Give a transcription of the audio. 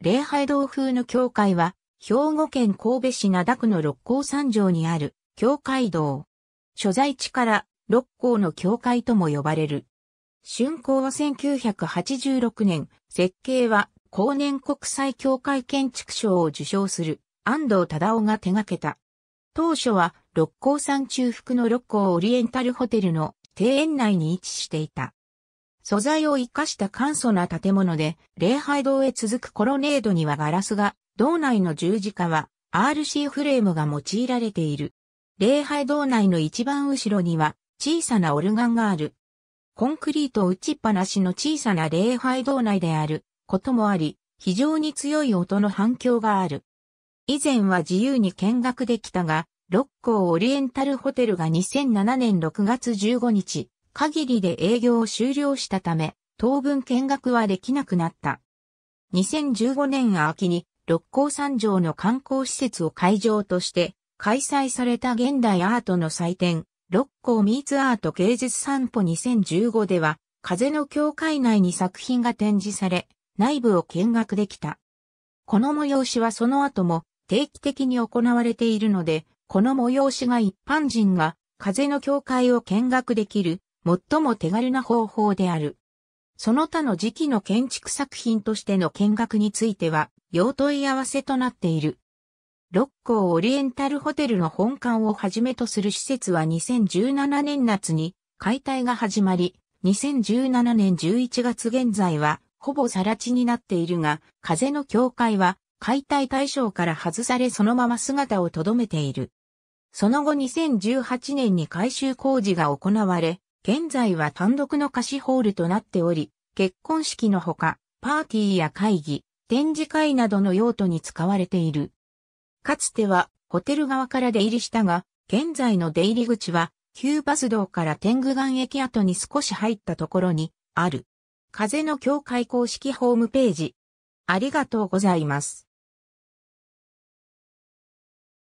礼拝堂風の教会は、兵庫県神戸市灘区の六甲山上にある、教会堂。所在地から、六甲の教会とも呼ばれる。竣工は1986年、設計は、後年国際教会建築賞を受賞する、安藤忠雄が手掛けた。当初は、六甲山中腹の六甲オリエンタルホテルの庭園内に位置していた。素材を生かした簡素な建物で、礼拝堂へ続くコロネードにはガラスが、堂内の十字架は RC フレームが用いられている。礼拝堂内の一番後ろには小さなオルガンがある。コンクリート打ちっぱなしの小さな礼拝堂内であることもあり、非常に強い音の反響がある。以前は自由に見学できたが、六甲オリエンタルホテルが2007年6月15日、限りで営業を終了したため、当分見学はできなくなった。2015年秋に六甲山城の観光施設を会場として開催された現代アートの祭典、六甲ミーツアート芸術散歩2015では、風の境界内に作品が展示され、内部を見学できた。この催しはその後も定期的に行われているので、この催しが一般人が風の境界を見学できる最も手軽な方法である。その他の時期の建築作品としての見学については、要問い合わせとなっている。六甲オリエンタルホテルの本館をはじめとする施設は2017年夏に解体が始まり、2017年11月現在はほぼ更地になっているが、風の境界は解体対象から外されそのまま姿を留めている。その後2018年に改修工事が行われ、現在は単独の貸しホールとなっており、結婚式のほか、パーティーや会議、展示会などの用途に使われている。かつては、ホテル側から出入りしたが、現在の出入り口は、旧バス道から天狗岩駅跡に少し入ったところに、ある。風の境界公式ホームページ。ありがとうございます。